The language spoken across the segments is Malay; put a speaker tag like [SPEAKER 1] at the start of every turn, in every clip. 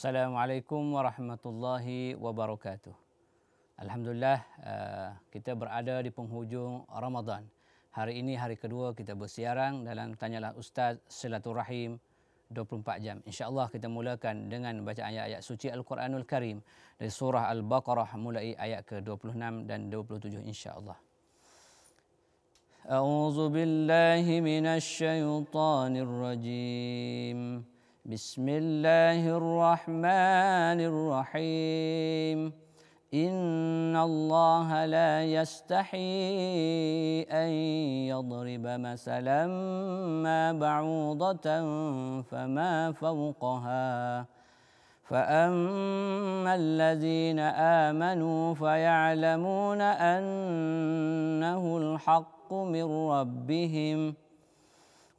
[SPEAKER 1] Assalamualaikum warahmatullahi wabarakatuh. Alhamdulillah eh, kita berada di penghujung Ramadan. Hari ini hari kedua kita bersiarang dalam tanyalah ustaz silaturahim 24 jam. Insya-Allah kita mulakan dengan baca ayat-ayat suci Al-Quranul Karim dari surah Al-Baqarah mulai ayat ke-26 dan 27 insya-Allah. A'udzu billahi minasy syaithanir rajim. بسم الله الرحمن الرحيم إن الله لا يستحي أن يضرب مثلا ما بعوضة فما فوقها فأما الذين آمنوا فيعلمون أنه الحق من ربهم ۖ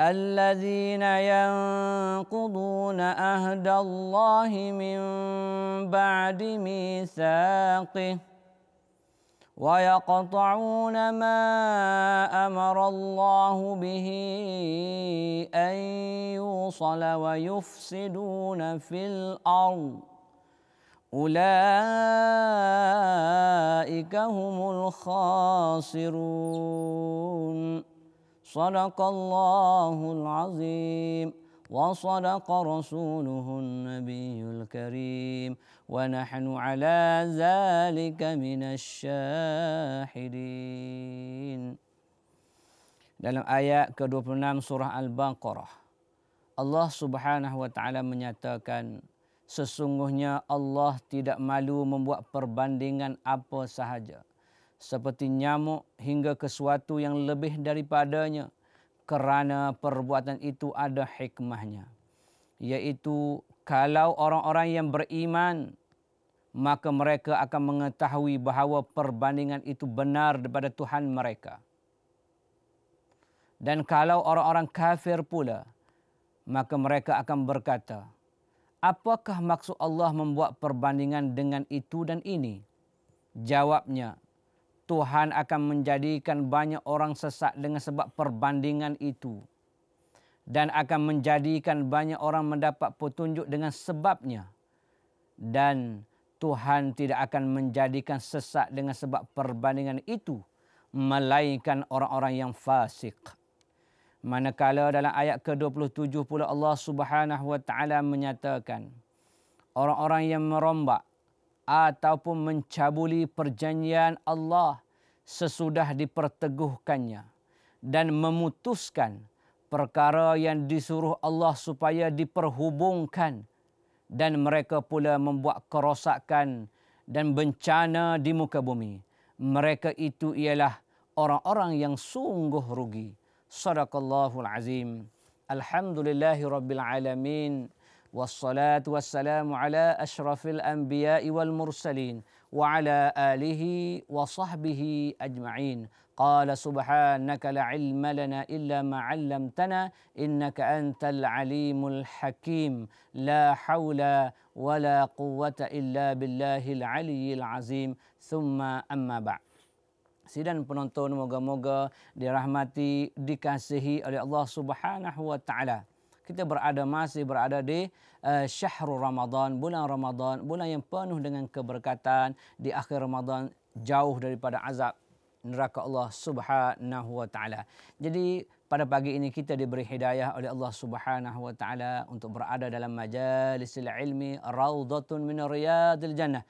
[SPEAKER 1] الذين ينقضون أهد الله من بعد ميثاقه ويقطعون ما أمر الله به أن يوصل ويفسدون في الأرض أولئك هم الخاسرون صدق الله العظيم وصدق رسوله النبي الكريم ونحن على ذلك من الشاهدين Dalam ayat ke-26 surah Al-Baqarah Allah Subhanahu wa taala menyatakan sesungguhnya Allah tidak malu membuat perbandingan apa sahaja seperti nyamuk hingga ke suatu yang lebih daripadanya kerana perbuatan itu ada hikmahnya yaitu kalau orang-orang yang beriman maka mereka akan mengetahui bahawa perbandingan itu benar daripada Tuhan mereka dan kalau orang-orang kafir pula maka mereka akan berkata apakah maksud Allah membuat perbandingan dengan itu dan ini jawabnya Tuhan akan menjadikan banyak orang sesak dengan sebab perbandingan itu dan akan menjadikan banyak orang mendapat petunjuk dengan sebabnya dan Tuhan tidak akan menjadikan sesak dengan sebab perbandingan itu melainkan orang-orang yang fasik manakala dalam ayat ke-27 pula Allah Subhanahu menyatakan orang-orang yang merombak ataupun mencabuli perjanjian Allah sesudah diperteguhkannya dan memutuskan perkara yang disuruh Allah supaya diperhubungkan dan mereka pula membuat kerosakan dan bencana di muka bumi mereka itu ialah orang-orang yang sungguh rugi sadaqallahul azim alhamdulillahirabbil والصلاة والسلام على أشرف الأنبياء والمرسلين وعلى آله وصحبه أجمعين قال سبحانك لا علم لنا إلا ما علمتنا إنك أنت العليم الحكيم لا حول ولا قوة إلا بالله العلي العظيم ثم أما بعد Sidang penonton moga-moga dirahmati dikasihi oleh Allah Subhanahu wa taala kita berada masih berada di uh, eh, syahrul Ramadan, bulan Ramadan, bulan yang penuh dengan keberkatan di akhir Ramadan jauh daripada azab neraka Allah Subhanahu wa taala. Jadi pada pagi ini kita diberi hidayah oleh Allah Subhanahu wa taala untuk berada dalam majalis ilmi raudhatun min riyadil jannah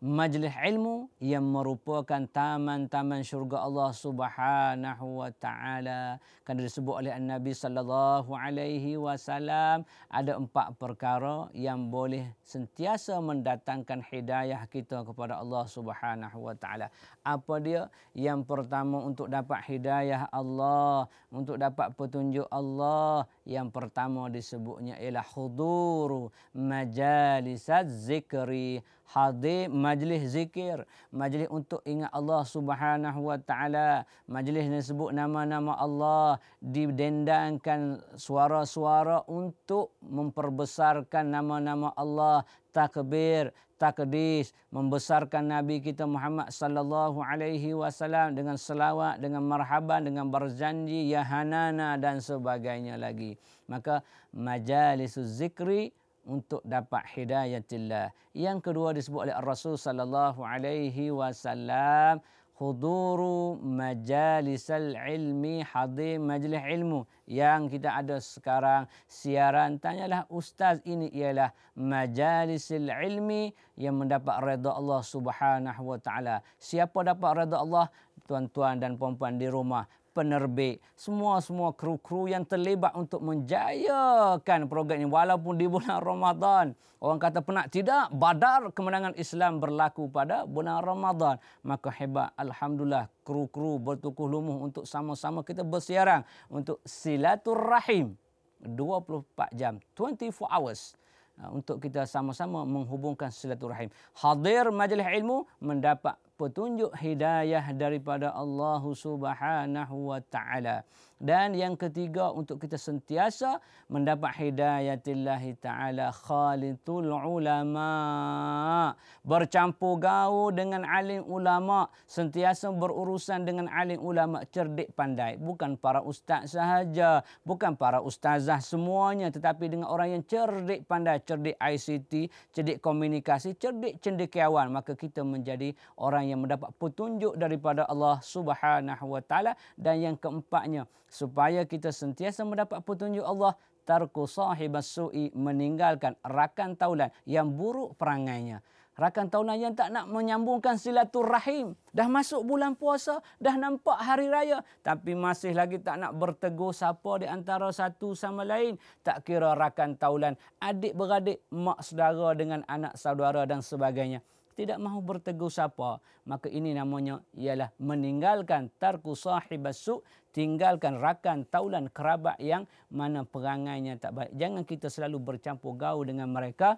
[SPEAKER 1] majlis ilmu yang merupakan taman-taman syurga Allah Subhanahu wa taala. Kan disebut oleh Nabi sallallahu alaihi wasallam ada empat perkara yang boleh sentiasa mendatangkan hidayah kita kepada Allah Subhanahu wa taala. Apa dia? Yang pertama untuk dapat hidayah Allah, untuk dapat petunjuk Allah, yang pertama disebutnya ialah huduru majalisat zikri hadir majlis zikir, majlis untuk ingat Allah Subhanahu Wa Taala, majlis yang sebut nama-nama Allah, didendangkan suara-suara untuk memperbesarkan nama-nama Allah, takbir, takdis, membesarkan Nabi kita Muhammad sallallahu alaihi wasallam dengan selawat, dengan marhaban, dengan berjanji, ya hanana dan sebagainya lagi. Maka majalis zikri, untuk dapat hidayatillah. Yang kedua disebut oleh Rasul sallallahu alaihi wasallam huduru majalisal ilmi hadim majlis ilmu yang kita ada sekarang siaran tanyalah ustaz ini ialah majalisil ilmi yang mendapat redha Allah Subhanahu wa taala siapa dapat redha Allah tuan-tuan dan puan-puan di rumah penerbit, semua-semua kru-kru yang terlibat untuk menjayakan program ini walaupun di bulan Ramadan. Orang kata penak tidak, badar kemenangan Islam berlaku pada bulan Ramadan. Maka hebat alhamdulillah kru-kru bertukuh lumuh untuk sama-sama kita bersiaran untuk silaturahim 24 jam 24 hours uh, untuk kita sama-sama menghubungkan silaturahim. Hadir majlis ilmu mendapat petunjuk hidayah daripada Allah Subhanahu wa taala. Dan yang ketiga untuk kita sentiasa mendapat hidayatillah taala khalitul ulama bercampur gaul dengan alim ulama sentiasa berurusan dengan alim ulama cerdik pandai bukan para ustaz sahaja bukan para ustazah semuanya tetapi dengan orang yang cerdik pandai cerdik ICT cerdik komunikasi cerdik cendekiawan maka kita menjadi orang yang mendapat petunjuk daripada Allah Subhanahu wa taala dan yang keempatnya supaya kita sentiasa mendapat petunjuk Allah tarku sahibas su'i meninggalkan rakan taulan yang buruk perangainya rakan taulan yang tak nak menyambungkan silaturahim dah masuk bulan puasa dah nampak hari raya tapi masih lagi tak nak bertegur sapa di antara satu sama lain tak kira rakan taulan adik beradik mak saudara dengan anak saudara dan sebagainya tidak mahu bertegur siapa maka ini namanya ialah meninggalkan tarku sahibasu tinggalkan rakan taulan kerabat yang mana perangainya tak baik jangan kita selalu bercampur gaul dengan mereka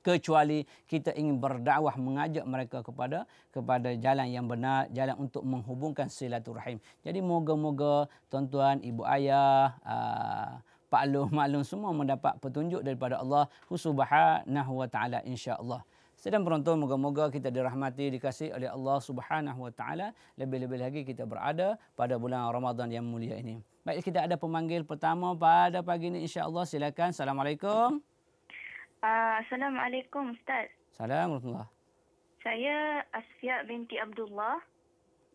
[SPEAKER 1] kecuali kita ingin berdakwah mengajak mereka kepada kepada jalan yang benar jalan untuk menghubungkan silaturahim jadi moga-moga tuan-tuan ibu ayah aa, pak lu maklum semua mendapat petunjuk daripada Allah subhanahu wa taala insya Allah. Sedang beruntung moga-moga kita dirahmati dikasih oleh Allah Subhanahu wa taala lebih-lebih lagi kita berada pada bulan Ramadan yang mulia ini. Baik kita ada pemanggil pertama pada pagi ini insya-Allah silakan. Assalamualaikum. Ah, Assalamualaikum Ustaz. Assalamualaikum. Saya Asfiah binti Abdullah.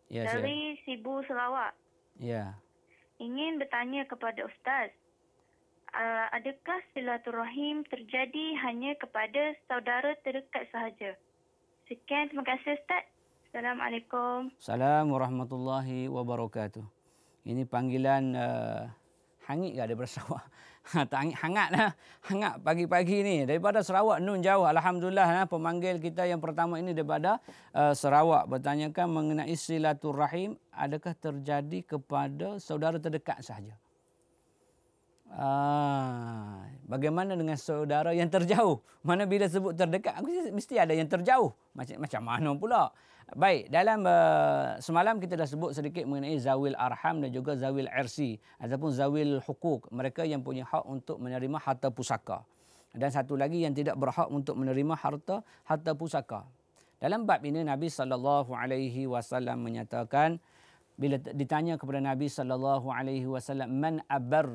[SPEAKER 2] Ya, dari
[SPEAKER 1] Sibu Sarawak. Ya. Ingin bertanya kepada Ustaz uh, adakah silaturahim terjadi hanya kepada saudara terdekat sahaja? Sekian, terima kasih Ustaz. Assalamualaikum. Assalamualaikum warahmatullahi wabarakatuh. Ini panggilan uh, hangit ke daripada Sarawak? Ha, tak hangat lah. Hangat pagi-pagi ni. Daripada Sarawak, Nun Jawa. Alhamdulillah lah, pemanggil kita yang pertama ini daripada uh, Sarawak. Bertanyakan mengenai silaturahim, adakah terjadi kepada saudara terdekat sahaja? Uh, Ah, bagaimana dengan saudara yang terjauh? Mana bila sebut terdekat, mesti ada yang terjauh. Macam, macam mana pula? Baik, dalam uh, semalam kita dah sebut sedikit mengenai zawil arham dan juga zawil irsi ataupun zawil hukuk, mereka yang punya hak untuk menerima harta pusaka. Dan satu lagi yang tidak berhak untuk menerima harta harta pusaka. Dalam bab ini Nabi sallallahu alaihi wasallam menyatakan bila ditanya kepada Nabi sallallahu alaihi wasallam man abar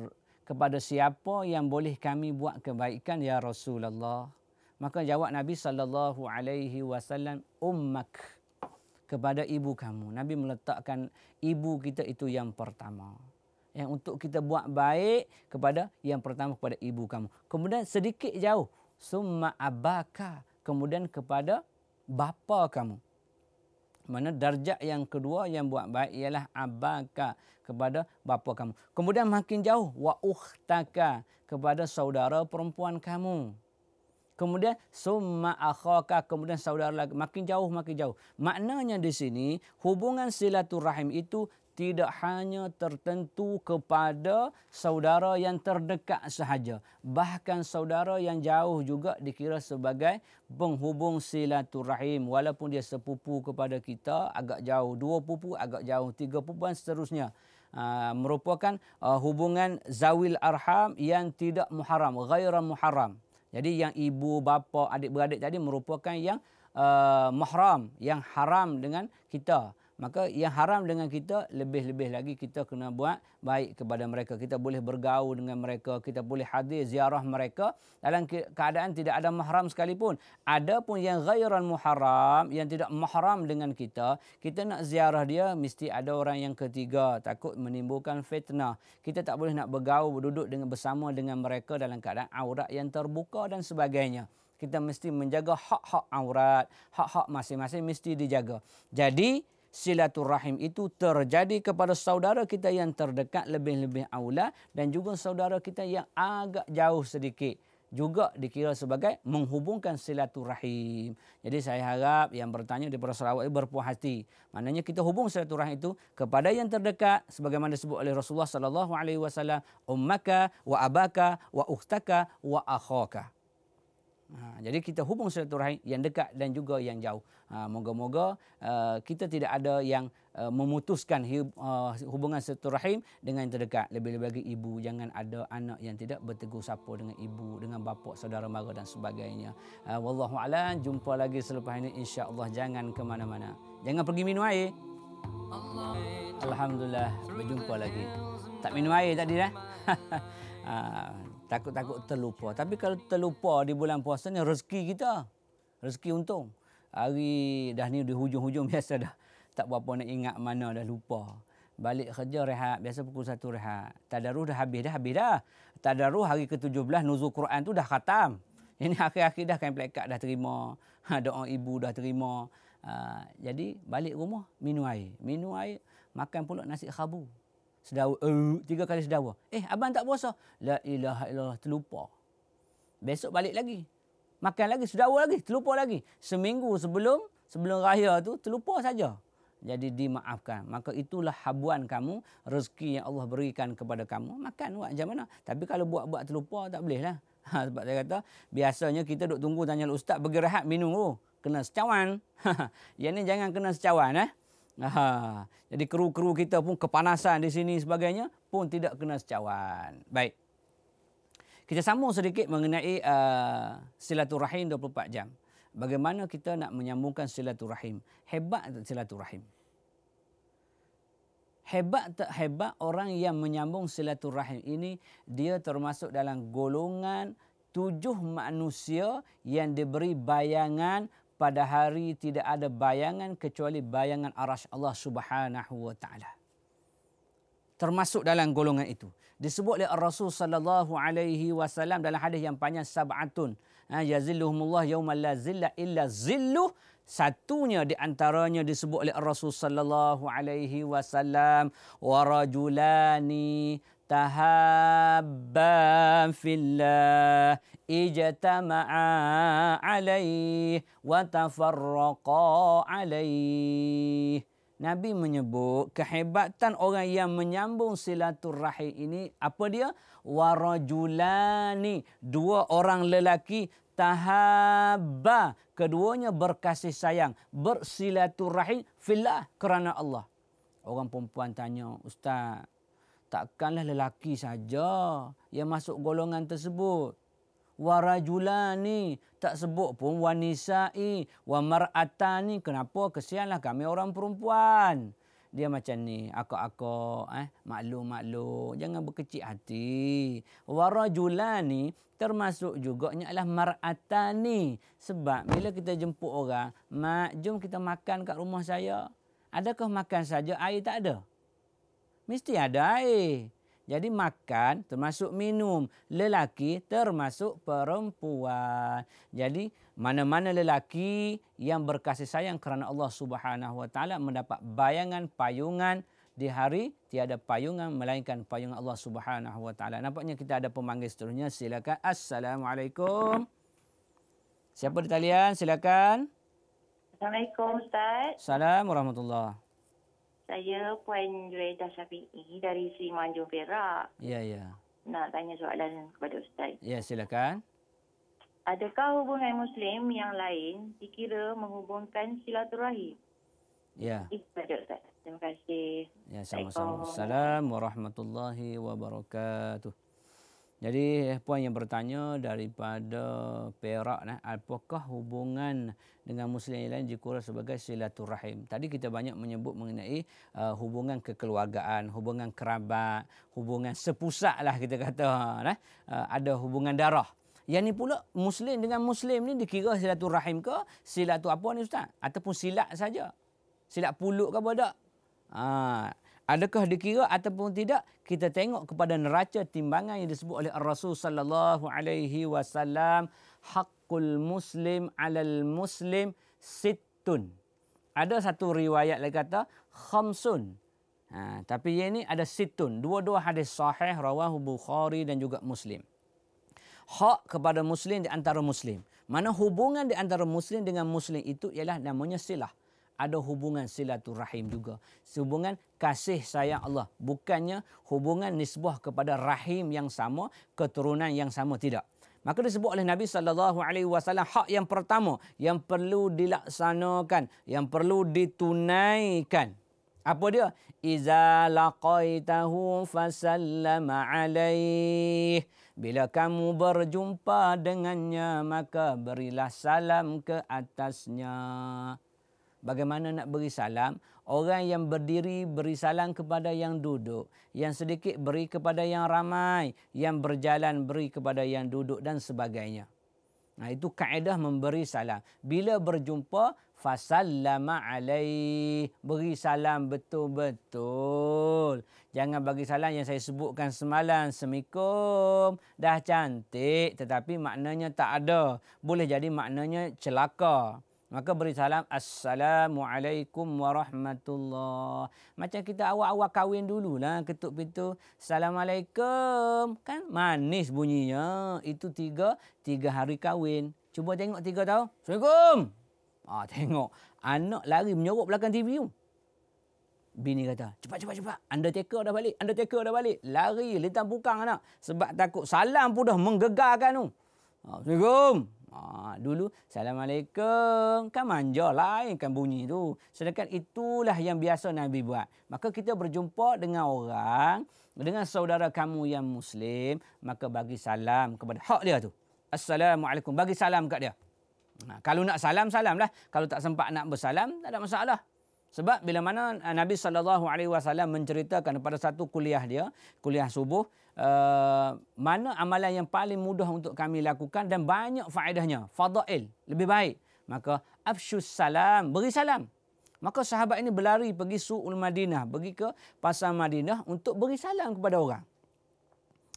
[SPEAKER 1] kepada siapa yang boleh kami buat kebaikan ya Rasulullah maka jawab Nabi sallallahu alaihi wasallam ummak kepada ibu kamu Nabi meletakkan ibu kita itu yang pertama yang untuk kita buat baik kepada yang pertama kepada ibu kamu kemudian sedikit jauh summa abaka kemudian kepada bapa kamu mana darjat yang kedua yang buat baik ialah abaka kepada bapa kamu. Kemudian makin jauh wa ukhtaka kepada saudara perempuan kamu. Kemudian summa akhaka kemudian saudara lagi makin jauh makin jauh. Maknanya di sini hubungan silaturahim itu tidak hanya tertentu kepada saudara yang terdekat sahaja. Bahkan saudara yang jauh juga dikira sebagai penghubung silaturahim. Walaupun dia sepupu kepada kita agak jauh. Dua pupu agak jauh. Tiga pupu dan seterusnya. Uh, merupakan uh, hubungan zawil arham yang tidak muharam. Gairah muharam. Jadi yang ibu, bapa, adik-beradik tadi merupakan yang uh, mahram yang haram dengan kita maka yang haram dengan kita lebih-lebih lagi kita kena buat baik kepada mereka kita boleh bergaul dengan mereka kita boleh hadir ziarah mereka dalam keadaan tidak ada mahram sekalipun Ada pun yang ghairan muharram yang tidak mahram dengan kita kita nak ziarah dia mesti ada orang yang ketiga takut menimbulkan fitnah kita tak boleh nak bergaul duduk dengan bersama dengan mereka dalam keadaan aurat yang terbuka dan sebagainya kita mesti menjaga hak-hak aurat, hak-hak masing-masing mesti dijaga. Jadi silaturahim itu terjadi kepada saudara kita yang terdekat lebih-lebih aula dan juga saudara kita yang agak jauh sedikit juga dikira sebagai menghubungkan silaturahim. Jadi saya harap yang bertanya di Perasarawak itu eh, berpuas hati. Maknanya kita hubung silaturahim itu kepada yang terdekat sebagaimana disebut oleh Rasulullah sallallahu alaihi wasallam ummaka wa abaka wa ukhtaka wa akhaka. Ha, jadi kita hubung silaturahim yang dekat dan juga yang jauh. Ha, moga-moga uh, kita tidak ada yang uh, memutuskan hub, uh, hubungan silaturahim dengan yang terdekat. Lebih-lebih lagi ibu. Jangan ada anak yang tidak bertegur sapa dengan ibu, dengan bapa, saudara mara dan sebagainya. Uh, a'lam. Jumpa lagi selepas ini. insya Allah jangan ke mana-mana. Jangan pergi minum air. Alhamdulillah. Berjumpa lagi. Tak minum air tadi dah. ha, Takut-takut terlupa. Tapi kalau terlupa di bulan puasa ni rezeki kita. Rezeki untung. Hari dah ni di hujung-hujung biasa dah. Tak berapa nak ingat mana dah lupa. Balik kerja rehat. Biasa pukul satu rehat. Tadaruh dah habis dah. Habis dah. Tadaruh hari ke-17 nuzul Quran tu dah khatam. Ini akhir-akhir dah kain plekat dah terima. Ha, doa ibu dah terima. Ha, jadi balik rumah minum air. Minum air makan pula nasi khabu sedawa uh, tiga kali sedawa eh abang tak puasa la ilaha illallah terlupa besok balik lagi makan lagi sedawa lagi terlupa lagi seminggu sebelum sebelum raya tu terlupa saja jadi dimaafkan maka itulah habuan kamu rezeki yang Allah berikan kepada kamu makan buat macam mana tapi kalau buat-buat terlupa tak boleh lah ha, sebab saya kata biasanya kita duk tunggu tanya ustaz pergi rehat minum oh kena secawan Ya ni jangan kena secawan eh Ha, jadi kru-kru kita pun kepanasan di sini sebagainya pun tidak kena secawan. Baik. Kita sambung sedikit mengenai uh, silaturahim 24 jam. Bagaimana kita nak menyambungkan silaturahim? Hebat tak silaturahim? Hebat tak hebat orang yang menyambung silaturahim ini dia termasuk dalam golongan tujuh manusia yang diberi bayangan pada hari tidak ada bayangan kecuali bayangan arasy Allah Subhanahu wa taala. Termasuk dalam golongan itu. Disebut oleh Rasul sallallahu alaihi wasallam dalam hadis yang panjang sab'atun, ha yazilluhumullah yawmal la zilla illa zillu satunya di antaranya disebut oleh Rasul sallallahu alaihi wasallam warajulani تهابا في الله اجتمعا عليه وتفرقا عليه Nabi menyebut kehebatan orang yang menyambung silaturahim ini apa dia warajulani dua orang lelaki tahabba keduanya berkasih sayang bersilaturahim fillah kerana Allah orang perempuan tanya ustaz takkanlah lelaki saja yang masuk golongan tersebut. Warajulani tak sebut pun wanisai, wa mar'atani kenapa kesianlah kami orang perempuan. Dia macam ni, akak-akak, eh, maklum-maklum, jangan berkecil hati. Warajulani termasuk juga ni adalah mar'atani. Sebab bila kita jemput orang, mak, jom kita makan kat rumah saya. Adakah makan saja, air tak ada? mesti ada air. Jadi makan termasuk minum. Lelaki termasuk perempuan. Jadi mana-mana lelaki yang berkasih sayang kerana Allah Subhanahu wa mendapat bayangan payungan di hari tiada payungan melainkan payungan Allah Subhanahu wa taala. Nampaknya kita ada pemanggil seterusnya. Silakan. Assalamualaikum. Siapa di talian? Silakan. Assalamualaikum Ustaz. Salam. warahmatullahi wabarakatuh. Saya Puan Yureda Syafi'i dari Sri Manjung Perak. Ya, ya. Nak tanya soalan kepada Ustaz. Ya, silakan. Adakah hubungan Muslim yang lain dikira menghubungkan silaturahim? Ya. Itu Ustaz. Terima kasih. Ya, sama-sama. Assalamualaikum warahmatullahi wabarakatuh. Jadi puan yang bertanya daripada Perak nah eh, apakah hubungan dengan muslim yang lain dikira sebagai silaturahim. Tadi kita banyak menyebut mengenai uh, hubungan kekeluargaan, hubungan kerabat, hubungan sepusat lah kita kata nah eh, uh, ada hubungan darah. Yang ni pula muslim dengan muslim ni dikira silaturahim ke silatu apa ni ustaz? Ataupun silat saja. Silat pulut ke apa dak? Ah adakah dikira ataupun tidak kita tengok kepada neraca timbangan yang disebut oleh Rasul sallallahu alaihi wasallam hakul muslim alal muslim Situn ada satu riwayat lagi kata khamsun ha, tapi yang ini ada Situn dua-dua hadis sahih rawahu bukhari dan juga muslim hak kepada muslim di antara muslim mana hubungan di antara muslim dengan muslim itu ialah namanya silah ada hubungan silaturahim juga. Hubungan kasih sayang Allah. Bukannya hubungan nisbah kepada rahim yang sama, keturunan yang sama. Tidak. Maka disebut oleh Nabi saw hak yang pertama yang perlu dilaksanakan, yang perlu ditunaikan. Apa dia? Iza laqaitahu fasallam alaih. Bila kamu berjumpa dengannya maka berilah salam ke atasnya bagaimana nak beri salam orang yang berdiri beri salam kepada yang duduk yang sedikit beri kepada yang ramai yang berjalan beri kepada yang duduk dan sebagainya nah itu kaedah memberi salam bila berjumpa fasallama Alaih beri salam betul-betul jangan bagi salam yang saya sebutkan semalam semikum dah cantik tetapi maknanya tak ada boleh jadi maknanya celaka Maka beri salam Assalamualaikum warahmatullahi Macam kita awak-awak awal kahwin lah, ketuk pintu Assalamualaikum Kan manis bunyinya Itu tiga, tiga hari kahwin Cuba tengok tiga tahu Assalamualaikum Ah tengok Anak lari menyorok belakang TV tu Bini kata, cepat, cepat, cepat. Undertaker dah balik. Undertaker dah balik. Lari, lintang pukang anak. Sebab takut salam pun dah menggegarkan tu. Ah, Assalamualaikum. Ha, dulu assalamualaikum kan manja lain kan bunyi tu sedangkan itulah yang biasa nabi buat maka kita berjumpa dengan orang dengan saudara kamu yang muslim maka bagi salam kepada hak dia tu assalamualaikum bagi salam kat dia nah, ha, kalau nak salam salamlah kalau tak sempat nak bersalam tak ada masalah sebab bila mana eh, Nabi sallallahu alaihi wasallam menceritakan pada satu kuliah dia, kuliah subuh, uh, mana amalan yang paling mudah untuk kami lakukan dan banyak faedahnya, fadail, lebih baik. Maka afsyus salam, beri salam. Maka sahabat ini berlari pergi Su'ul Madinah, pergi ke pasar Madinah untuk beri salam kepada orang.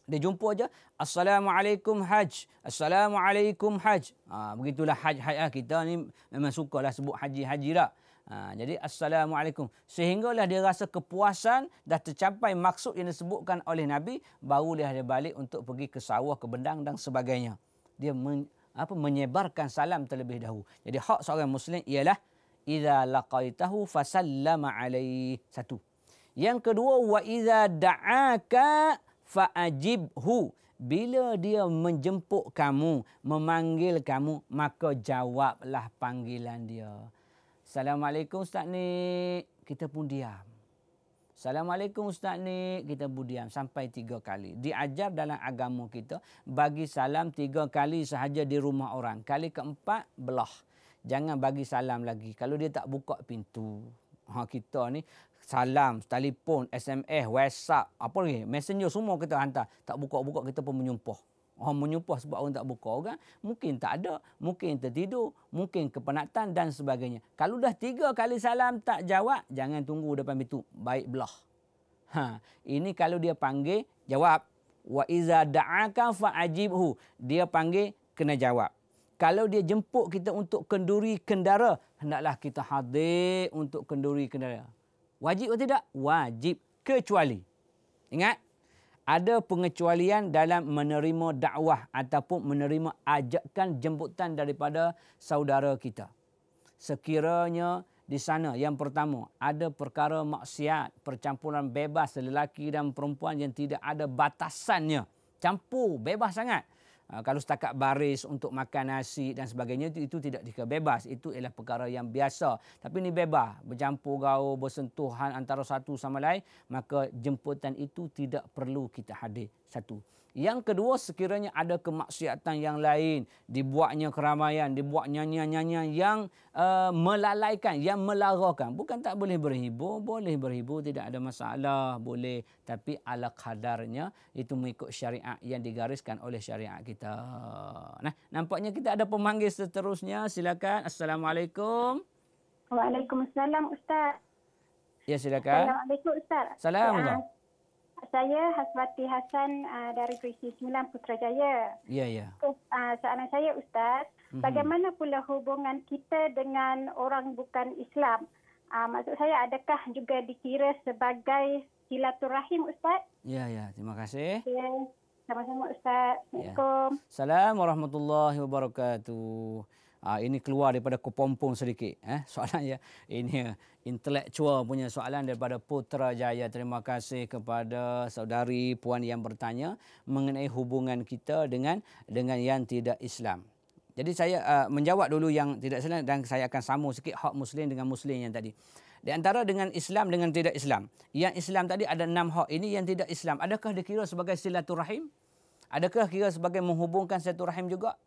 [SPEAKER 1] Dia jumpa aja. Assalamualaikum Haj. Assalamualaikum Haj. Ha, begitulah Haj-Haj lah kita ni memang sukalah sebut Haji-Haji lah. Ha, jadi assalamualaikum. Sehinggalah dia rasa kepuasan dah tercapai maksud yang disebutkan oleh Nabi, baru dia dia balik untuk pergi ke sawah, ke bendang dan sebagainya. Dia men, apa menyebarkan salam terlebih dahulu. Jadi hak seorang muslim ialah idza laqaitahu fasallama alaihi. Satu. Yang kedua wa idza da'aka faajibhu. Bila dia menjemput kamu, memanggil kamu, maka jawablah panggilan dia. Assalamualaikum Ustaz ni Kita pun diam. Assalamualaikum Ustaz ni, kita pun diam sampai tiga kali. Diajar dalam agama kita, bagi salam tiga kali sahaja di rumah orang. Kali keempat, belah. Jangan bagi salam lagi. Kalau dia tak buka pintu, ha, kita ni salam, telefon, SMS, WhatsApp, apa lagi, messenger semua kita hantar. Tak buka-buka, kita pun menyumpah orang menyumpah sebab orang tak buka kan mungkin tak ada mungkin tertidur mungkin kepenatan dan sebagainya kalau dah tiga kali salam tak jawab jangan tunggu depan pintu baik belah ha ini kalau dia panggil jawab wa iza da'aka fa'ajibhu dia panggil kena jawab kalau dia jemput kita untuk kenduri kendara hendaklah kita hadir untuk kenduri kendara wajib atau tidak wajib kecuali ingat ada pengecualian dalam menerima dakwah ataupun menerima ajakan jemputan daripada saudara kita. Sekiranya di sana yang pertama ada perkara maksiat, percampuran bebas lelaki dan perempuan yang tidak ada batasannya. Campur bebas sangat. Ah, kalau setakat baris untuk makan nasi dan sebagainya itu, itu tidak dikebebas itu ialah perkara yang biasa tapi ini bebas bercampur gaul bersentuhan antara satu sama lain maka jemputan itu tidak perlu kita hadir satu yang kedua sekiranya ada kemaksiatan yang lain, dibuatnya keramaian, dibuat nyanyian-nyanyian yang uh, melalaikan, yang melarakan. Bukan tak boleh berhibur, boleh berhibur tidak ada masalah, boleh. Tapi ala kadarnya itu mengikut syariat yang digariskan oleh syariat kita. Nah, nampaknya kita ada pemanggil seterusnya. Silakan. Assalamualaikum. Waalaikumsalam Ustaz. Ya silakan. Assalamualaikum Ustaz. Assalamualaikum. Ya. Saya Hasbati Hasan uh, ah, dari Krisis 9 Putrajaya. Ya, ya. Uh, soalan saya Ustaz, mm-hmm. bagaimana pula hubungan kita dengan orang bukan Islam? Uh, maksud saya adakah juga dikira sebagai silaturahim Ustaz? Ya, ya. Terima kasih. Okay. Sama-sama Ustaz. Assalamualaikum. Ya. Assalamualaikum warahmatullahi wabarakatuh. Uh, ini keluar daripada kepompong sedikit. Eh? Soalan ya. Ini intelektual punya soalan daripada Putra Jaya. Terima kasih kepada saudari puan yang bertanya mengenai hubungan kita dengan dengan yang tidak Islam. Jadi saya uh, menjawab dulu yang tidak Islam dan saya akan sambung sikit hak Muslim dengan Muslim yang tadi. Di antara dengan Islam dengan tidak Islam. Yang Islam tadi ada enam hak. Ini yang tidak Islam. Adakah dikira sebagai silaturahim? Adakah kira sebagai menghubungkan silaturahim juga?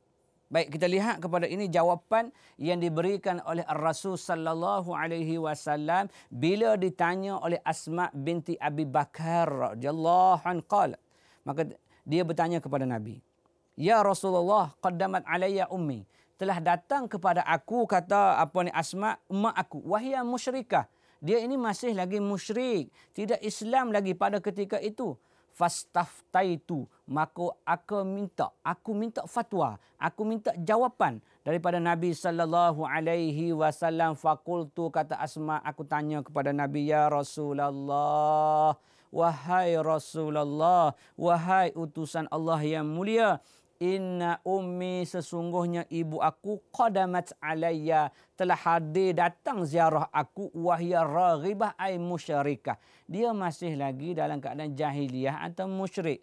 [SPEAKER 1] Baik kita lihat kepada ini jawapan yang diberikan oleh Rasul sallallahu alaihi wasallam bila ditanya oleh Asma binti Abi Bakar radhiyallahu anha maka dia bertanya kepada Nabi Ya Rasulullah qaddamat alayya ummi telah datang kepada aku kata apa ni Asma emak aku wahia musyrikah dia ini masih lagi musyrik tidak Islam lagi pada ketika itu fastaftaitu maka aku minta aku minta fatwa aku minta jawapan daripada Nabi sallallahu alaihi wasallam fakultu kata Asma aku tanya kepada Nabi ya Rasulullah wahai Rasulullah wahai utusan Allah yang mulia Inna ummi sesungguhnya ibu aku qadamat alayya telah hadir datang ziarah aku wahya raghibah ay musyrikah. Dia masih lagi dalam keadaan jahiliyah atau musyrik.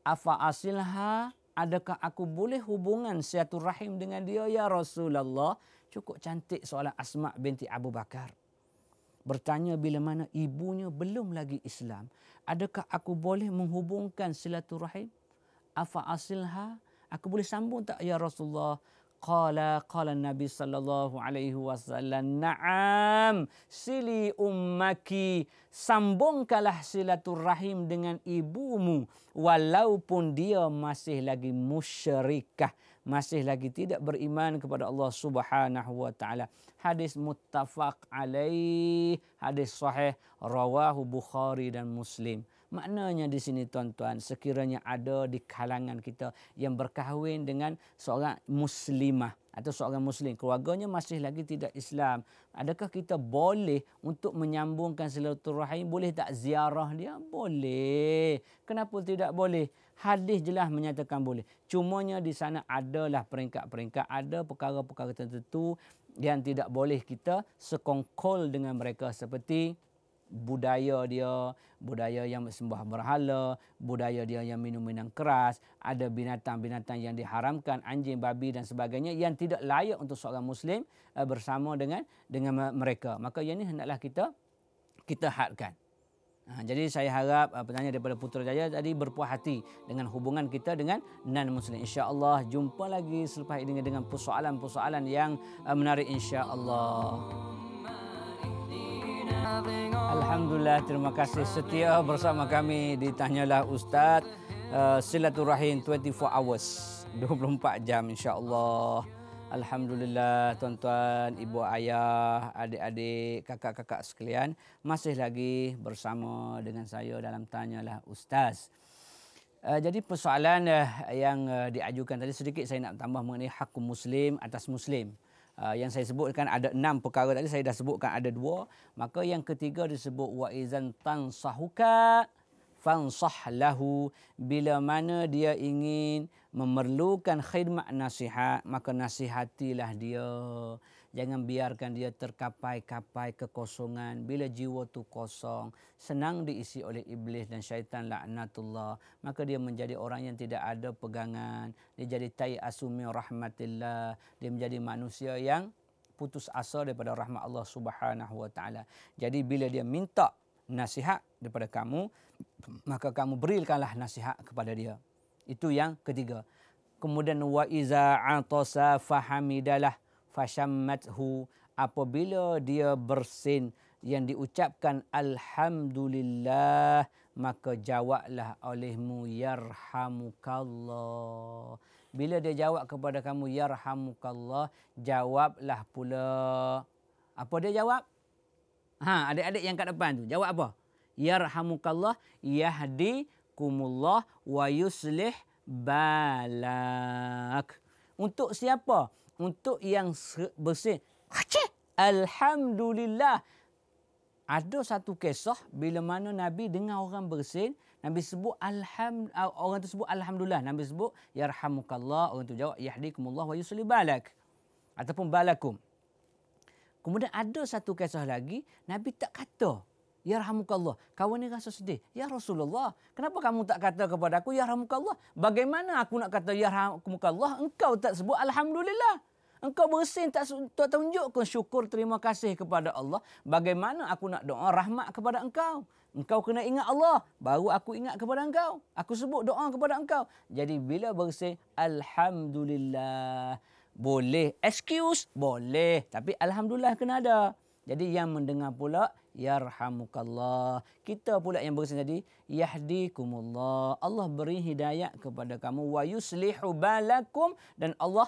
[SPEAKER 1] Afa asilha adakah aku boleh hubungan satu rahim dengan dia ya Rasulullah? Cukup cantik soalan Asma binti Abu Bakar. Bertanya bila mana ibunya belum lagi Islam. Adakah aku boleh menghubungkan silaturahim? afa asilha aku boleh sambung tak ya Rasulullah qala qala nabi sallallahu alaihi wasallam na'am sili ummaki sambungkanlah silaturahim dengan ibumu walaupun dia masih lagi musyrikah masih lagi tidak beriman kepada Allah Subhanahu wa taala. Hadis muttafaq alaih, hadis sahih rawahu Bukhari dan Muslim. Maknanya di sini tuan-tuan, sekiranya ada di kalangan kita yang berkahwin dengan seorang muslimah atau seorang muslim, keluarganya masih lagi tidak Islam, adakah kita boleh untuk menyambungkan silaturahim? Boleh tak ziarah dia? Boleh. Kenapa tidak boleh? Hadis jelas menyatakan boleh. Cumanya di sana adalah peringkat-peringkat, ada perkara-perkara tertentu yang tidak boleh kita sekongkol dengan mereka seperti budaya dia, budaya yang sembah berhala, budaya dia yang minum minum keras, ada binatang-binatang yang diharamkan, anjing, babi dan sebagainya yang tidak layak untuk seorang muslim eh, bersama dengan dengan mereka. Maka yang ini hendaklah kita kita hadkan. Ha, jadi saya harap uh, penanya daripada Putrajaya tadi berpuas hati dengan hubungan kita dengan non-Muslim. Insya Allah jumpa lagi selepas ini dengan persoalan-persoalan yang uh, menarik Insya Allah. Alhamdulillah, terima kasih setia bersama kami di Tanyalah Ustaz uh, Silaturahim 24 hours, 24 jam insyaAllah. Alhamdulillah tuan-tuan, ibu ayah, adik-adik, kakak-kakak sekalian masih lagi bersama dengan saya dalam Tanyalah Ustaz. Uh, jadi persoalan uh, yang uh, diajukan tadi sedikit saya nak tambah mengenai hak muslim atas muslim. Ah, yang saya sebutkan ada enam perkara tadi saya dah sebutkan ada dua maka yang ketiga disebut wa izan tansahuka fansah lahu bila mana dia ingin memerlukan khidmat nasihat maka nasihatilah dia Jangan biarkan dia terkapai-kapai kekosongan. Bila jiwa tu kosong, senang diisi oleh iblis dan syaitan laknatullah. Maka dia menjadi orang yang tidak ada pegangan. Dia jadi tai asumi rahmatillah. Dia menjadi manusia yang putus asa daripada rahmat Allah subhanahu wa ta'ala. Jadi bila dia minta nasihat daripada kamu, maka kamu berikanlah nasihat kepada dia. Itu yang ketiga. Kemudian wa iza atasa fahamidalah fashammathu apabila dia bersin yang diucapkan alhamdulillah maka jawablah olehmu yarhamukallah bila dia jawab kepada kamu yarhamukallah jawablah pula apa dia jawab ha adik-adik yang kat depan tu jawab apa yarhamukallah yahdi kumullah wa yuslih balak untuk siapa untuk yang bersin. Acik. Alhamdulillah. Ada satu kisah bila mana Nabi dengar orang bersin, Nabi sebut alham orang tu sebut alhamdulillah, Nabi sebut yarhamukallah, orang tu jawab yahdikumullah wa yusli balak. Ataupun balakum. Kemudian ada satu kisah lagi, Nabi tak kata Ya Rahmukallah. Kawan ni rasa sedih. Ya Rasulullah. Kenapa kamu tak kata kepada aku Ya Rahmukallah? Bagaimana aku nak kata Ya Rahmukallah? Engkau tak sebut Alhamdulillah. Engkau bersin tak, tak tunjukkan syukur terima kasih kepada Allah. Bagaimana aku nak doa rahmat kepada engkau? Engkau kena ingat Allah. Baru aku ingat kepada engkau. Aku sebut doa kepada engkau. Jadi bila bersin Alhamdulillah. Boleh. Excuse? Boleh. Tapi Alhamdulillah kena ada. Jadi yang mendengar pula, yarhamukallah. Kita pula yang berkesan tadi, yahdikumullah. Allah beri hidayah kepada kamu. Wa yuslihu balakum. Dan Allah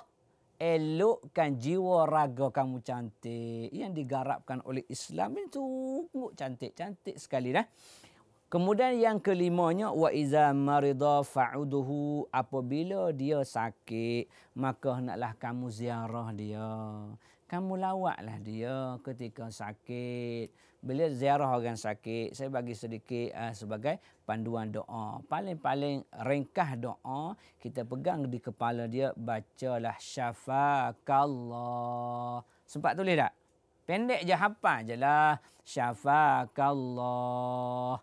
[SPEAKER 1] elokkan jiwa raga kamu cantik. Yang digarapkan oleh Islam ini sungguh cantik. Cantik sekali dah. Kemudian yang kelimanya wa iza marida fa'uduhu apabila dia sakit maka hendaklah kamu ziarah dia kamu lawatlah dia ketika sakit. Bila ziarah orang sakit, saya bagi sedikit uh, sebagai panduan doa. Paling-paling ringkas doa, kita pegang di kepala dia, bacalah syafakallah. Sempat tulis tak? Pendek je, hafal je lah. Syafakallah.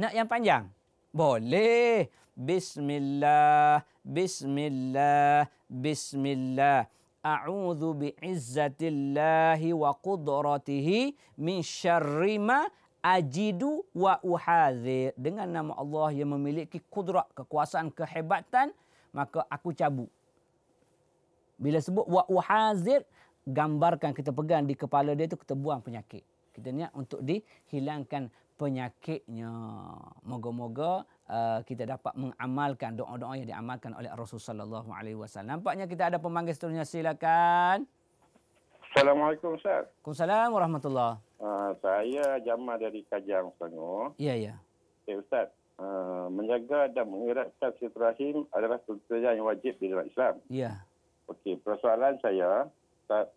[SPEAKER 1] Nak yang panjang? Boleh. Bismillah, bismillah, bismillah a'udzu bi'izzatillahi wa qudratihi min syarri ma ajidu wa uhadzir dengan nama Allah yang memiliki kudrat kekuasaan kehebatan maka aku cabut bila sebut wa uhadzir gambarkan kita pegang di kepala dia tu kita buang penyakit kita niat untuk dihilangkan penyakitnya moga-moga Uh, kita dapat mengamalkan doa-doa yang diamalkan oleh Rasulullah sallallahu alaihi wasallam. Nampaknya kita ada pemanggil seterusnya silakan. Assalamualaikum Ustaz. Waalaikumsalam warahmatullahi. Uh, saya Jamal dari Kajang Selangor. Ya ya. Okay, eh, Ustaz, uh, menjaga dan mengeratkan rahim adalah tuntutan yang wajib di dalam Islam. Ya. Okey, persoalan saya Ustaz,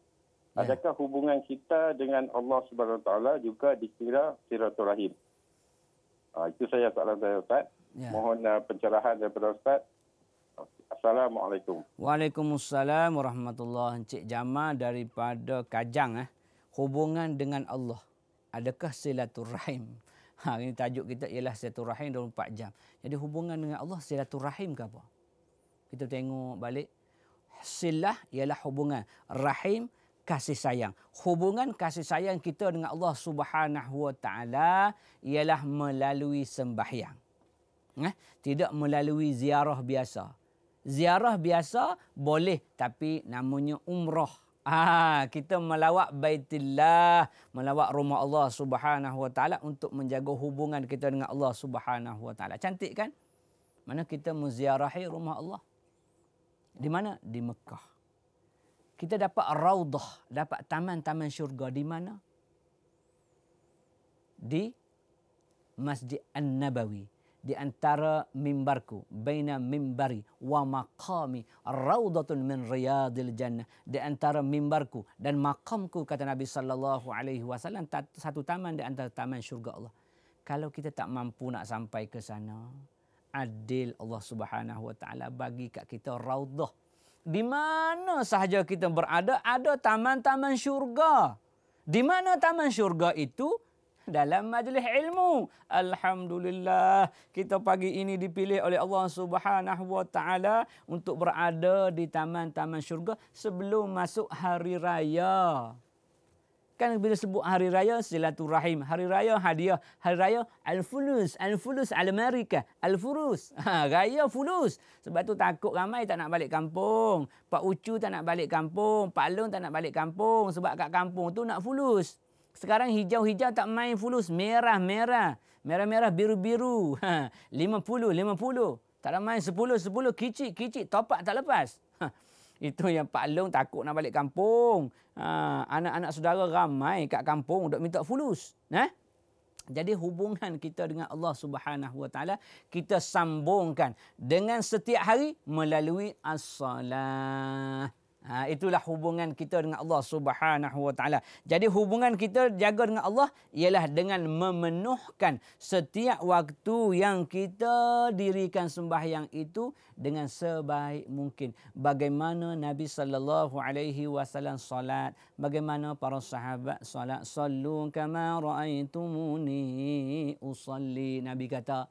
[SPEAKER 1] ya. adakah hubungan kita dengan Allah Subhanahu Wa taala juga dikira silaturahim? Uh, itu saya soalan saya Ustaz. Ya. Mohon uh, pencerahan daripada Ustaz. Assalamualaikum. Waalaikumsalam warahmatullahi Cik Jamal daripada Kajang eh. Hubungan dengan Allah. Adakah silaturahim? Ha, ini tajuk kita ialah silaturahim 24 jam. Jadi hubungan dengan Allah silaturahim ke apa? Kita tengok balik. Silah ialah hubungan. Rahim kasih sayang. Hubungan kasih sayang kita dengan Allah Subhanahu Wa Taala ialah melalui sembahyang eh, tidak melalui ziarah biasa. Ziarah biasa boleh tapi namanya umrah. Ah, kita melawat Baitullah, melawat rumah Allah Subhanahu Wa untuk menjaga hubungan kita dengan Allah Subhanahu Wa Cantik kan? Mana kita menziarahi rumah Allah? Di mana? Di Mekah. Kita dapat raudah, dapat taman-taman syurga di mana? Di Masjid An-Nabawi di antara mimbarku baina mimbari wa maqami raudatun min riyadil jannah di antara mimbarku dan maqamku kata Nabi sallallahu alaihi wasallam satu taman di antara taman syurga Allah kalau kita tak mampu nak sampai ke sana adil Allah Subhanahu wa taala bagi kat kita raudah di mana sahaja kita berada ada taman-taman syurga di mana taman syurga itu dalam majlis ilmu. Alhamdulillah kita pagi ini dipilih oleh Allah Subhanahu Wa untuk berada di taman-taman syurga sebelum masuk hari raya. Kan bila sebut hari raya silaturahim, hari raya hadiah, hari raya al-fulus, al-fulus al-marika, al-furus. Ha, raya fulus. Sebab tu takut ramai tak nak balik kampung. Pak Ucu tak nak balik kampung, Pak Long tak nak balik kampung sebab kat kampung tu nak fulus. Sekarang hijau-hijau tak main fulus. Merah-merah. Merah-merah biru-biru. Ha, lima puluh, lima puluh. Tak ada main sepuluh, sepuluh. Kicik, kicik. Topak tak lepas. Ha, itu yang Pak Long takut nak balik kampung. Ha, anak-anak saudara ramai kat kampung untuk minta fulus. Eh? Jadi hubungan kita dengan Allah Subhanahu Wa Taala kita sambungkan dengan setiap hari melalui as-salah. Ha, itulah hubungan kita dengan Allah Subhanahu Wa Taala. Jadi hubungan kita jaga dengan Allah ialah dengan memenuhkan setiap waktu yang kita dirikan sembahyang itu dengan sebaik mungkin. Bagaimana Nabi Sallallahu Alaihi Wasallam salat, bagaimana para sahabat salat. Sallu kama ra'aitumuni usalli. Nabi kata,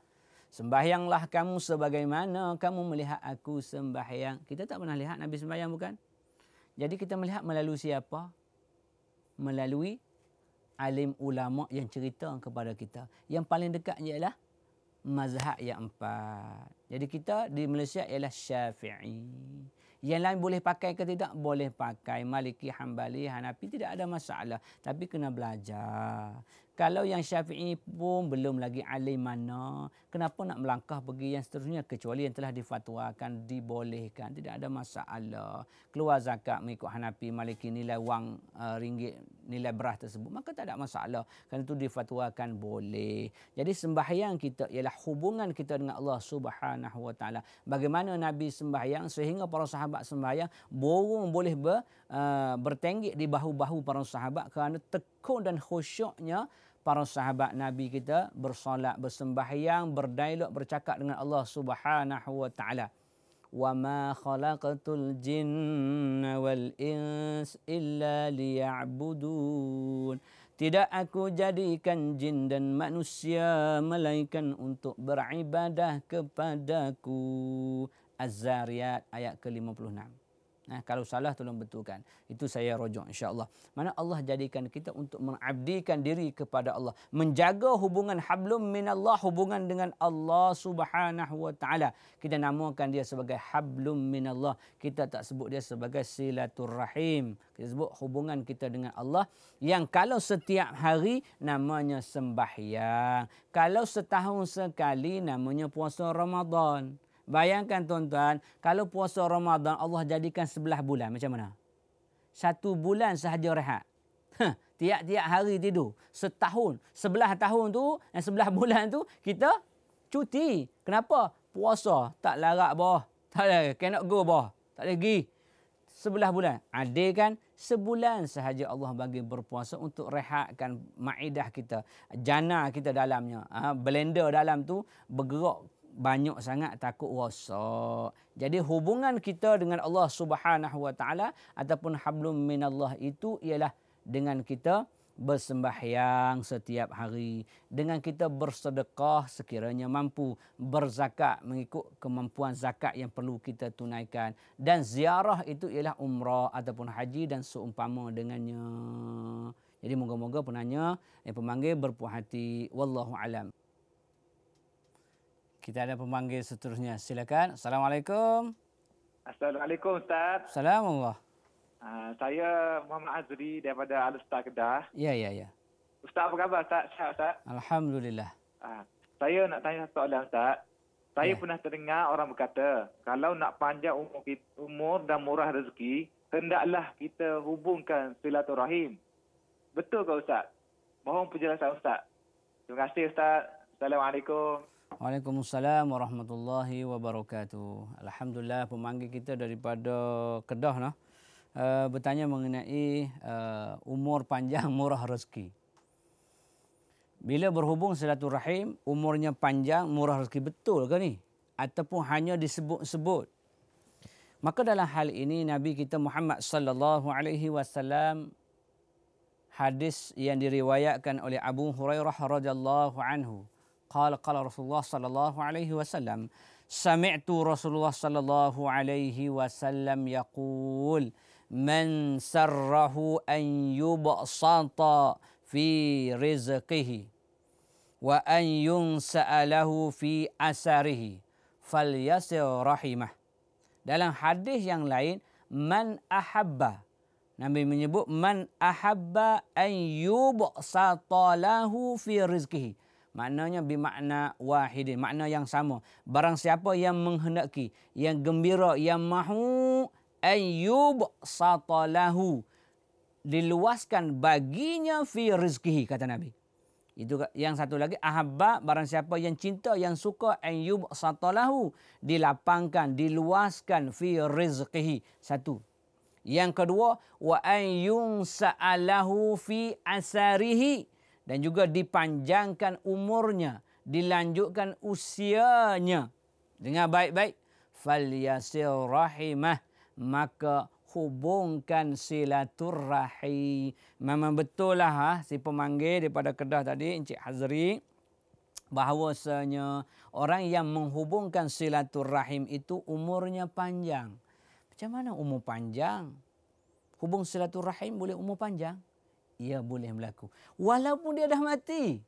[SPEAKER 1] sembahyanglah kamu sebagaimana kamu melihat aku sembahyang. Kita tak pernah lihat Nabi sembahyang bukan? Jadi kita melihat melalui siapa? Melalui alim ulama yang cerita kepada kita. Yang paling dekatnya ialah mazhab yang empat. Jadi kita di Malaysia ialah Syafi'i. Yang lain boleh pakai ke tidak? Boleh pakai. Maliki, Hanbali, Hanafi tidak ada masalah. Tapi kena belajar. Kalau yang syafi'i pun belum lagi alim mana, kenapa nak melangkah pergi yang seterusnya kecuali yang telah difatwakan, dibolehkan. Tidak ada masalah. Keluar zakat mengikut Hanafi, maliki nilai wang uh, ringgit, nilai berah tersebut. Maka tak ada masalah. Kerana itu difatwakan boleh. Jadi sembahyang kita ialah hubungan kita dengan Allah Subhanahu Wa Bagaimana Nabi sembahyang sehingga para sahabat sembahyang burung boleh ber, uh, eh, bertenggik di bahu-bahu para sahabat kerana tekun dan khusyuknya para sahabat Nabi kita bersolat, bersembahyang, berdialog, bercakap dengan Allah Subhanahu wa taala. Wa ma khalaqatul jinna wal ins illa liya'budun. Tidak aku jadikan jin dan manusia melainkan untuk beribadah kepadaku. Az-Zariyat ayat ke-56. Nah, kalau salah tolong betulkan. Itu saya rojok insya-Allah. Mana Allah jadikan kita untuk mengabdikan diri kepada Allah, menjaga hubungan hablum minallah hubungan dengan Allah Subhanahu wa taala. Kita namakan dia sebagai hablum minallah. Kita tak sebut dia sebagai silaturrahim. Kita sebut hubungan kita dengan Allah yang kalau setiap hari namanya sembahyang, kalau setahun sekali namanya puasa Ramadan. Bayangkan tuan-tuan, kalau puasa Ramadan Allah jadikan sebelah bulan macam mana? Satu bulan sahaja rehat. Tiap-tiap hari tidur. Setahun. Sebelah tahun tu dan eh, sebelah bulan tu kita cuti. Kenapa? Puasa. Tak larak bawah. Tak ada. Cannot go bawah. Tak ada pergi. Sebelah bulan. ada kan? Sebulan sahaja Allah bagi berpuasa untuk rehatkan maidah kita. Jana kita dalamnya. Ha? Blender dalam tu bergerak banyak sangat takut wasak. Jadi hubungan kita dengan Allah Subhanahu Wa Taala ataupun hablum minallah itu ialah dengan kita bersembahyang setiap hari, dengan kita bersedekah sekiranya mampu, berzakat mengikut kemampuan zakat yang perlu kita tunaikan dan ziarah itu ialah umrah ataupun haji dan seumpama dengannya. Jadi moga-moga penanya yang eh, pemanggil berpuhati. Wallahu alam kita ada pemanggil seterusnya. Silakan. Assalamualaikum. Assalamualaikum Ustaz. Assalamualaikum. Ah, saya Muhammad Azri daripada Alustar Kedah. Ya, ya, ya. Ustaz apa khabar Ustaz? Syah, Ustaz? Alhamdulillah. Ah, saya nak tanya satu soalan Ustaz. Saya ya. pernah terdengar orang berkata, kalau nak panjang umur, umur dan murah rezeki, hendaklah kita hubungkan silaturahim. Betul ke Ustaz? Mohon penjelasan Ustaz. Terima kasih Ustaz. Assalamualaikum. Waalaikumsalam warahmatullahi wabarakatuh. Alhamdulillah pemanggil kita daripada Kedah nah. Uh, bertanya mengenai uh, umur panjang murah rezeki. Bila berhubung silaturahim, umurnya panjang murah rezeki betul ke ni? Ataupun hanya disebut-sebut? Maka dalam hal ini Nabi kita Muhammad sallallahu alaihi wasallam hadis yang diriwayatkan oleh Abu Hurairah radhiyallahu anhu. قال قال رسول الله صلى الله عليه وسلم سمعت رسول الله صلى الله عليه وسلم يقول من سره أن يبسط في رزقه وأن ينسأ له في أسره فليسر رحمه Dalam hadis yang lain, man ahabba. Nabi menyebut man ahabba an yubsata lahu fi rizqihi maknanya bimakna wahidin makna yang sama barang siapa yang menghendaki yang gembira yang mahu ayyub satalahu diluaskan baginya fi rizkihi kata nabi itu yang satu lagi ahabba barang siapa yang cinta yang suka ayyub satalahu dilapangkan diluaskan fi rizkihi satu yang kedua wa ayyun sa'alahu fi asarihi dan juga dipanjangkan umurnya, dilanjutkan usianya. Dengar baik-baik. Falyasil rahimah maka hubungkan silaturrahim. Memang betul lah ha, si pemanggil daripada Kedah tadi Encik Hazri bahawasanya orang yang menghubungkan silaturrahim itu umurnya panjang. Macam mana umur panjang? Hubung silaturrahim boleh umur panjang? ia boleh berlaku. Walaupun dia dah mati.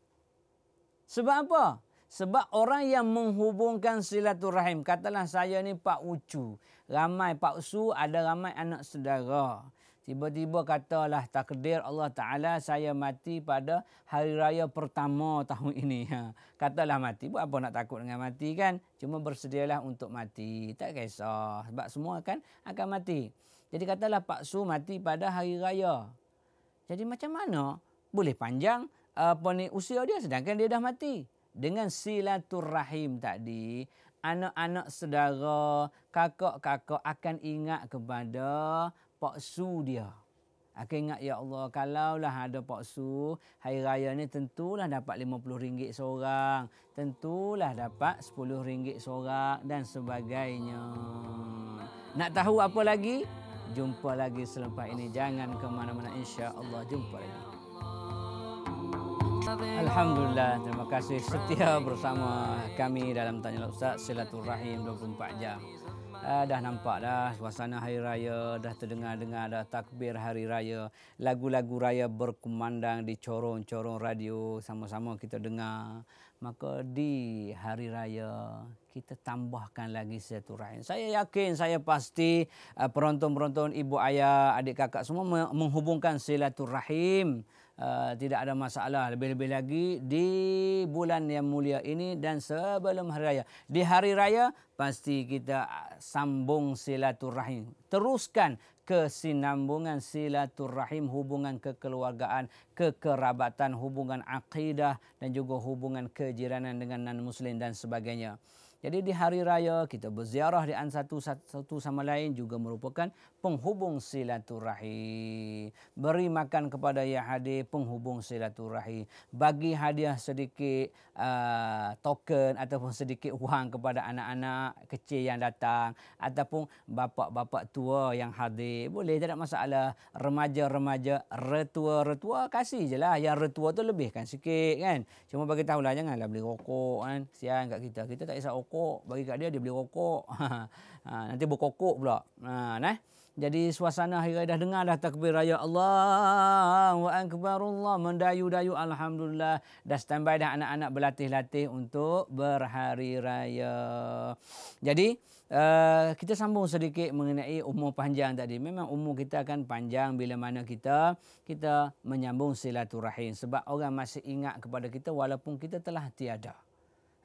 [SPEAKER 1] Sebab apa? Sebab orang yang menghubungkan silaturahim. Katalah saya ni Pak Ucu. Ramai Pak Su, ada ramai anak saudara. Tiba-tiba katalah takdir Allah Ta'ala saya mati pada hari raya pertama tahun ini. Ha. Katalah mati. Buat apa nak takut dengan mati kan? Cuma bersedialah untuk mati. Tak kisah. Sebab semua kan akan mati. Jadi katalah Pak Su mati pada hari raya. Jadi macam mana boleh panjang apa eh, ni usia dia sedangkan dia dah mati? Dengan silaturahim tadi, anak-anak saudara, kakak-kakak akan ingat kepada pak su dia. Akan ingat ya Allah kalaulah ada Pak Su hari raya ni tentulah dapat RM50 seorang, tentulah dapat RM10 seorang dan sebagainya. Nak tahu apa lagi? jumpa lagi selepas ini jangan ke mana-mana insya-Allah jumpa lagi Alhamdulillah terima kasih setia bersama kami dalam tanya ustaz silaturahim 24 jam Uh, dah nampak dah suasana hari raya, dah terdengar-dengar dah takbir hari raya. Lagu-lagu raya berkumandang di corong-corong radio sama-sama kita dengar. Maka di hari raya kita tambahkan lagi satu rain. Saya yakin, saya pasti uh, peronton-peronton ibu ayah, adik kakak semua menghubungkan silaturahim. Uh, tidak ada masalah lebih-lebih lagi di bulan yang mulia ini dan sebelum hari raya. Di hari raya pasti kita uh, sambung silaturahim. Teruskan kesinambungan silaturahim hubungan kekeluargaan, kekerabatan, hubungan akidah dan juga hubungan kejiranan dengan non-muslim dan sebagainya. Jadi di hari raya kita berziarah di antara satu, satu sama lain juga merupakan penghubung silaturahim. Beri makan kepada yang hadir penghubung silaturahim. Bagi hadiah sedikit uh, token ataupun sedikit wang kepada anak-anak kecil yang datang ataupun bapa-bapa tua yang hadir. Boleh tak ada masalah remaja-remaja, retua-retua kasih je lah. Yang retua tu lebihkan sikit kan. Cuma bagi tahulah janganlah beli rokok kan. Sian kat kita. Kita tak kisah rokok rokok, bagi kat dia dia beli rokok. ha, nanti berkokok pula. Ha, nah. Jadi suasana hari raya dah dengar dah takbir raya Allah wa akbar mendayu-dayu alhamdulillah dah standby dah anak-anak berlatih-latih untuk berhari raya. Jadi uh, kita sambung sedikit mengenai umur panjang tadi. Memang umur kita akan panjang bila mana kita kita menyambung silaturahim sebab orang masih ingat kepada kita walaupun kita telah tiada.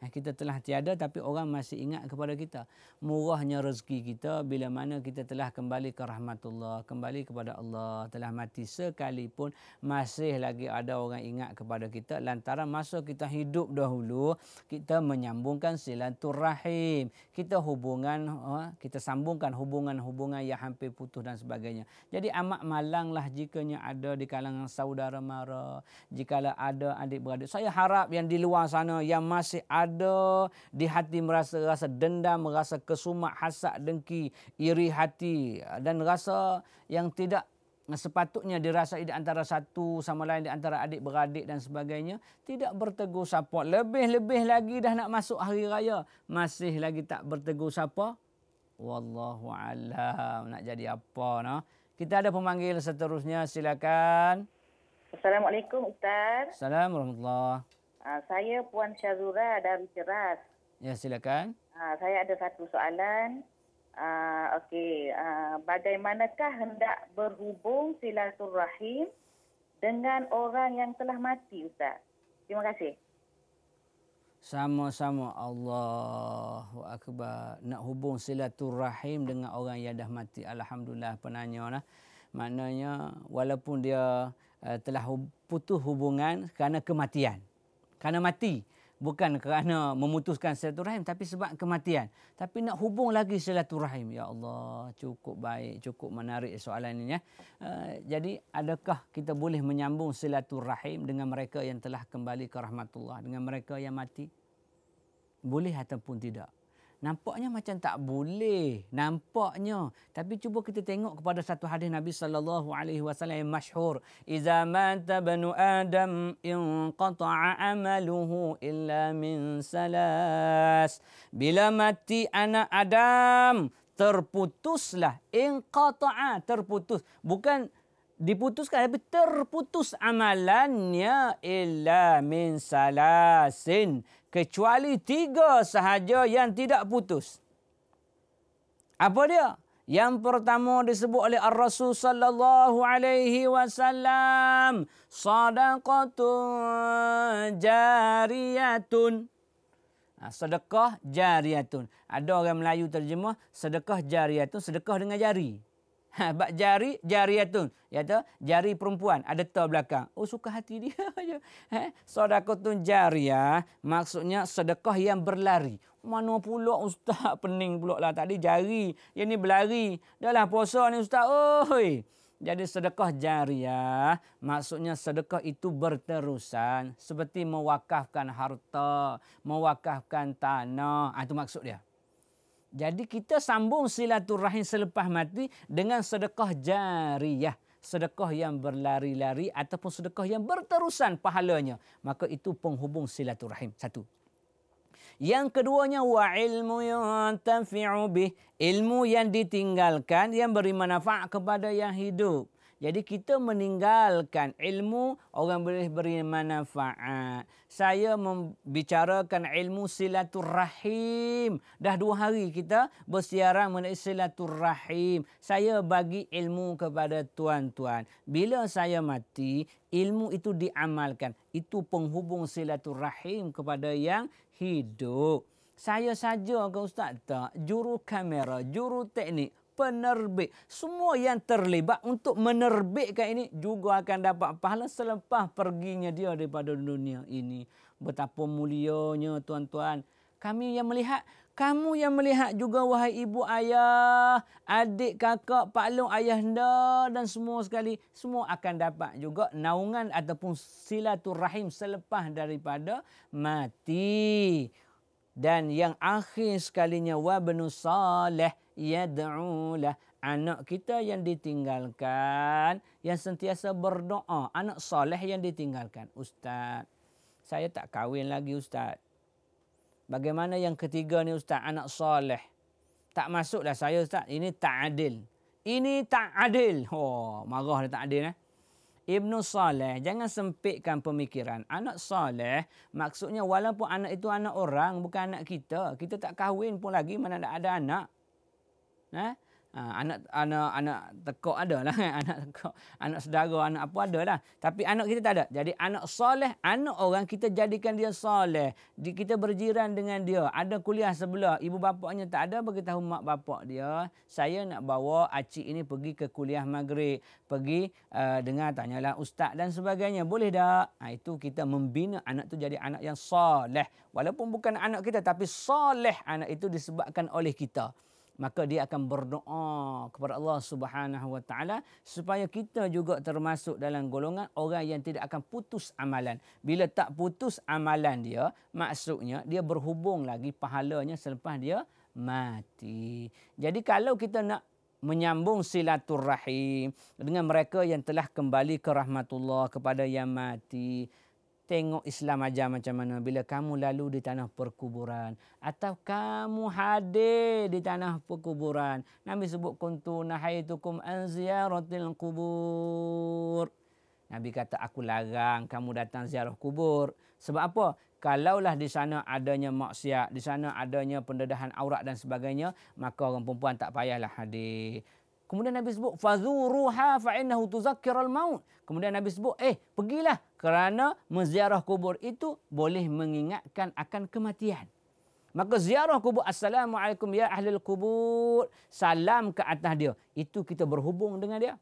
[SPEAKER 1] Eh, kita telah tiada tapi orang masih ingat kepada kita. Murahnya rezeki kita bila mana kita telah kembali ke rahmatullah, kembali kepada Allah, telah mati sekalipun masih lagi ada orang ingat kepada kita lantaran masa kita hidup dahulu kita menyambungkan silaturahim. Kita hubungan ha, kita sambungkan hubungan-hubungan yang hampir putus dan sebagainya. Jadi amat malanglah jikanya ada di kalangan saudara mara, jikalau ada adik-beradik. Saya harap yang di luar sana yang masih ada ada di hati merasa rasa dendam, merasa kesumat, hasad, dengki, iri hati dan rasa yang tidak sepatutnya dirasai di antara satu sama lain di antara adik beradik dan sebagainya tidak bertegur sapa lebih-lebih lagi dah nak masuk hari raya masih lagi tak bertegur sapa wallahu alam nak jadi apa nah kita ada pemanggil seterusnya silakan Assalamualaikum Ustaz Assalamualaikum warahmatullahi Ha, saya Puan Syazura dari Ceras. Ya, silakan. Uh, saya ada satu soalan. Uh, Okey, uh, bagaimanakah hendak berhubung silaturahim dengan orang yang telah mati, Ustaz? Terima kasih. Sama-sama Allahu Akbar. Nak hubung silaturahim dengan orang yang dah mati. Alhamdulillah penanya lah. Maknanya walaupun dia uh, telah putus hubungan kerana kematian kerana mati bukan kerana memutuskan silaturahim tapi sebab kematian tapi nak hubung lagi silaturahim ya Allah cukup baik cukup menarik soalan ini ya uh, jadi adakah kita boleh menyambung silaturahim dengan mereka yang telah kembali ke rahmatullah dengan mereka yang mati boleh ataupun tidak Nampaknya macam tak boleh. Nampaknya. Tapi cuba kita tengok kepada satu hadis Nabi sallallahu alaihi wasallam yang masyhur. Iza man tabanu Adam inqata'a amaluhu illa min salas. Bila mati anak Adam, terputuslah inqata'a terputus. Bukan diputuskan tapi terputus amalannya illa min salasin kecuali tiga sahaja yang tidak putus. Apa dia? Yang pertama disebut oleh Ar-Rasul sallallahu alaihi wasallam, sadaqatun jariyatun. Ah, sedekah jariyatun. Ada orang Melayu terjemah sedekah jariyatun, sedekah dengan jari. Ha, bak jari jariatun tu jari perempuan ada ta belakang oh suka hati dia aja eh sedekahun jariah maksudnya sedekah yang berlari mana pula ustaz pening pula lah tadi jari yang ni berlari dalam puasa ni ustaz oi jadi sedekah jariah ya. maksudnya sedekah itu berterusan seperti mewakafkan harta mewakafkan tanah Ah itu maksud dia jadi kita sambung silaturahim selepas mati dengan sedekah jariyah. Sedekah yang berlari-lari ataupun sedekah yang berterusan pahalanya. Maka itu penghubung silaturahim. Satu. Yang keduanya wa ilmu yang bih. Ilmu yang ditinggalkan yang beri manfaat kepada yang hidup. Jadi kita meninggalkan ilmu, orang boleh beri manfaat. Saya membicarakan ilmu silaturrahim. Dah dua hari kita bersiaran mengenai silaturrahim. Saya bagi ilmu kepada tuan-tuan. Bila saya mati, ilmu itu diamalkan. Itu penghubung silaturrahim kepada yang hidup. Saya saja ke Ustaz tak, juru kamera, juru teknik, penerbit. Semua yang terlibat untuk menerbitkan ini juga akan dapat pahala selepas perginya dia daripada dunia ini. Betapa mulianya tuan-tuan. Kami yang melihat, kamu yang melihat juga wahai ibu ayah, adik kakak, pak long ayah anda dan semua sekali. Semua akan dapat juga naungan ataupun silaturahim selepas daripada mati. Dan yang akhir sekalinya, wabnu salih yad'u lah anak kita yang ditinggalkan yang sentiasa berdoa anak soleh yang ditinggalkan ustaz saya tak kahwin lagi ustaz bagaimana yang ketiga ni ustaz anak soleh tak masuk masuklah saya ustaz ini tak adil ini tak adil oh marah dia tak adil eh Ibnu Saleh, jangan sempitkan pemikiran. Anak Saleh, maksudnya walaupun anak itu anak orang, bukan anak kita. Kita tak kahwin pun lagi, mana ada anak. Eh? Ha, anak anak anak tekok ada lah kan? anak tekok anak saudara anak apa ada lah tapi anak kita tak ada jadi anak soleh anak orang kita jadikan dia soleh kita berjiran dengan dia ada kuliah sebelah ibu bapaknya tak ada beritahu mak bapak dia saya nak bawa acik ini pergi ke kuliah maghrib pergi uh, dengar tanyalah ustaz dan sebagainya boleh tak ha, itu kita membina anak tu jadi anak yang soleh walaupun bukan anak kita tapi soleh anak itu disebabkan oleh kita maka dia akan berdoa kepada Allah Subhanahu wa taala supaya kita juga termasuk dalam golongan orang yang tidak akan putus amalan. Bila tak putus amalan dia, maksudnya dia berhubung lagi pahalanya selepas dia mati. Jadi kalau kita nak menyambung silaturahim dengan mereka yang telah kembali ke rahmatullah kepada yang mati, tengok Islam aja macam mana bila kamu lalu di tanah perkuburan atau kamu hadir di tanah perkuburan Nabi sebut kuntu nahaitukum an ziyaratil kubur Nabi kata aku larang kamu datang ziarah kubur sebab apa kalaulah di sana adanya maksiat di sana adanya pendedahan aurat dan sebagainya maka orang perempuan tak payahlah hadir Kemudian Nabi sebut fazuruha fa innahu tuzakkiral maut. Kemudian Nabi sebut eh pergilah kerana menziarah kubur itu boleh mengingatkan akan kematian. Maka ziarah kubur assalamualaikum ya ahli kubur. Salam ke atas dia. Itu kita berhubung dengan dia.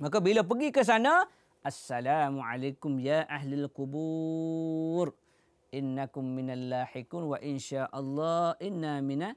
[SPEAKER 1] Maka bila pergi ke sana assalamualaikum ya ahli kubur. Innakum minal lahikun wa insyaallah inna minal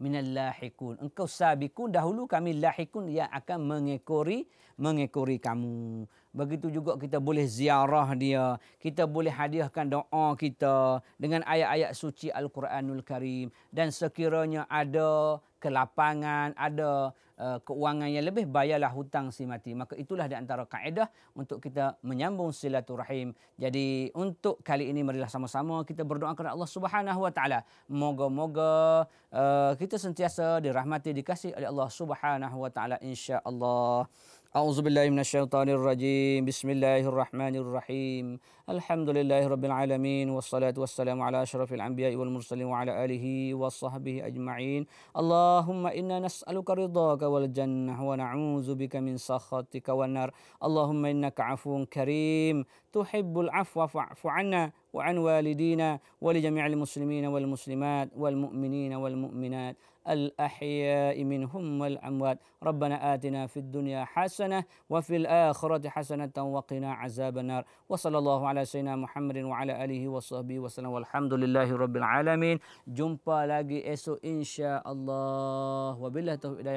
[SPEAKER 1] minal lahikun. Engkau sabikun dahulu kami lahikun yang akan mengekori mengekori kamu. Begitu juga kita boleh ziarah dia. Kita boleh hadiahkan doa kita dengan ayat-ayat suci Al-Quranul Karim. Dan sekiranya ada kelapangan, ada uh, keuangan yang lebih bayarlah hutang si mati maka itulah di antara kaedah untuk kita menyambung silaturahim jadi untuk kali ini marilah sama-sama kita berdoa kepada Allah Subhanahu wa taala moga-moga uh, kita sentiasa dirahmati dikasihi oleh Allah Subhanahu wa taala insyaallah أعوذ بالله من الشيطان الرجيم بسم الله الرحمن الرحيم الحمد لله رب العالمين والصلاة والسلام على أشرف الأنبياء والمرسلين وعلى آله وصحبه أجمعين اللهم إنا نسألك رضاك والجنة ونعوذ بك من سخطك والنار اللهم إنك عفو كريم تحب العفو فاعف عنا وعن والدينا ولجميع المسلمين والمسلمات والمؤمنين والمؤمنات الأحياء منهم والأموات ربنا آتنا في الدنيا حسنة وفي الآخرة حسنة وقنا عذاب النار وصلى الله على سيدنا محمد وعلى آله وصحبه وسلم والحمد لله رب العالمين جمبا لاجي jumpa lagi esok insya-Allah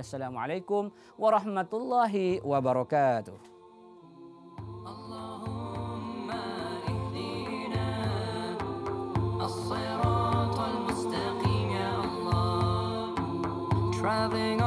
[SPEAKER 1] السلام عليكم ورحمة الله وبركاته اللهم اهدنا الصراط driving